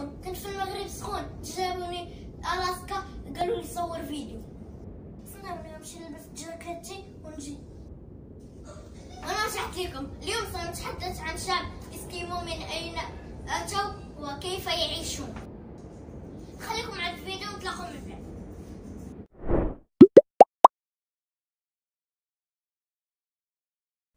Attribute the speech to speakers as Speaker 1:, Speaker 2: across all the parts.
Speaker 1: سخن كنت في المغرب سخون جابوني الاسكا قالوا لي صور فيديو صنعوني نمشي نلبس جاكيتي ونجي انا راح لكم اليوم سنتحدث عن شاب اسكيمو من اين اتوا وكيف يعيشون خليكم على الفيديو ونتلاقوا من بعد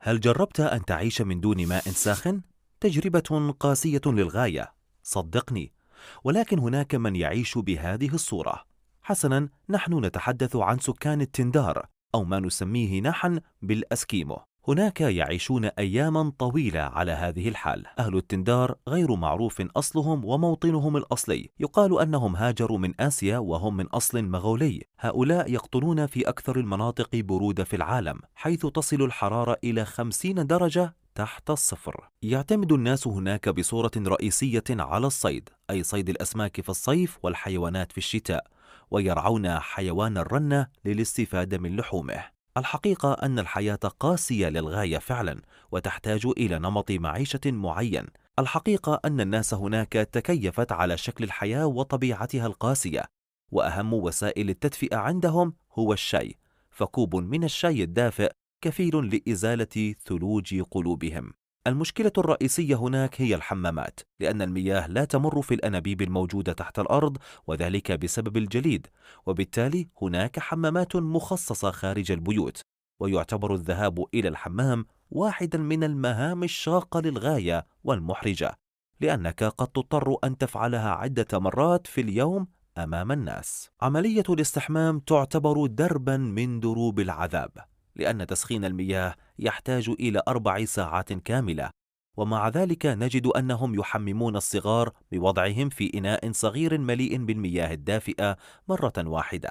Speaker 1: هل جربت أن تعيش من دون ماء ساخن؟ تجربة قاسية للغاية صدقني ولكن هناك من يعيش بهذه الصورة حسنا نحن نتحدث عن سكان التندار أو ما نسميه نحن بالأسكيمو هناك يعيشون أياما طويلة على هذه الحال أهل التندار غير معروف أصلهم وموطنهم الأصلي يقال أنهم هاجروا من آسيا وهم من أصل مغولي هؤلاء يقطنون في أكثر المناطق برودة في العالم حيث تصل الحرارة إلى 50 درجة تحت الصفر يعتمد الناس هناك بصورة رئيسية على الصيد أي صيد الأسماك في الصيف والحيوانات في الشتاء ويرعون حيوان الرنة للاستفادة من لحومه الحقيقة أن الحياة قاسية للغاية فعلا وتحتاج إلى نمط معيشة معين الحقيقة أن الناس هناك تكيفت على شكل الحياة وطبيعتها القاسية وأهم وسائل التدفئة عندهم هو الشاي فكوب من الشاي الدافئ كفيل لإزالة ثلوج قلوبهم المشكلة الرئيسية هناك هي الحمامات، لأن المياه لا تمر في الأنابيب الموجودة تحت الأرض وذلك بسبب الجليد، وبالتالي هناك حمامات مخصصة خارج البيوت، ويعتبر الذهاب إلى الحمام واحدا من المهام الشاقة للغاية والمحرجة، لأنك قد تضطر أن تفعلها عدة مرات في اليوم أمام الناس. عملية الاستحمام تعتبر دربا من دروب العذاب، لأن تسخين المياه يحتاج إلى أربع ساعات كاملة، ومع ذلك نجد أنهم يحممون الصغار بوضعهم في إناء صغير مليء بالمياه الدافئة مرة واحدة،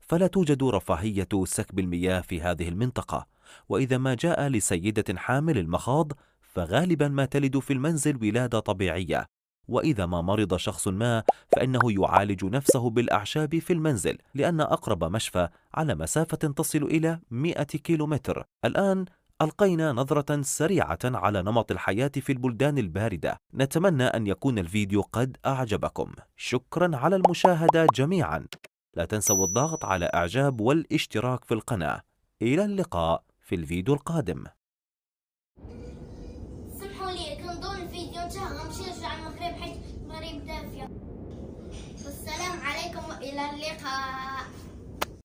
Speaker 1: فلا توجد رفاهية سكب المياه في هذه المنطقة، وإذا ما جاء لسيدة حامل المخاض فغالبا ما تلد في المنزل ولادة طبيعية وإذا ما مرض شخص ما فإنه يعالج نفسه بالأعشاب في المنزل لأن أقرب مشفى على مسافة تصل إلى 100 كيلومتر الآن ألقينا نظرة سريعة على نمط الحياة في البلدان الباردة نتمنى أن يكون الفيديو قد أعجبكم شكرا على المشاهدة جميعا لا تنسوا الضغط على إعجاب والاشتراك في القناة إلى اللقاء في الفيديو القادم الوجه غنمشي على المغرب حيث المغرب دافيه والسلام عليكم والى اللقاء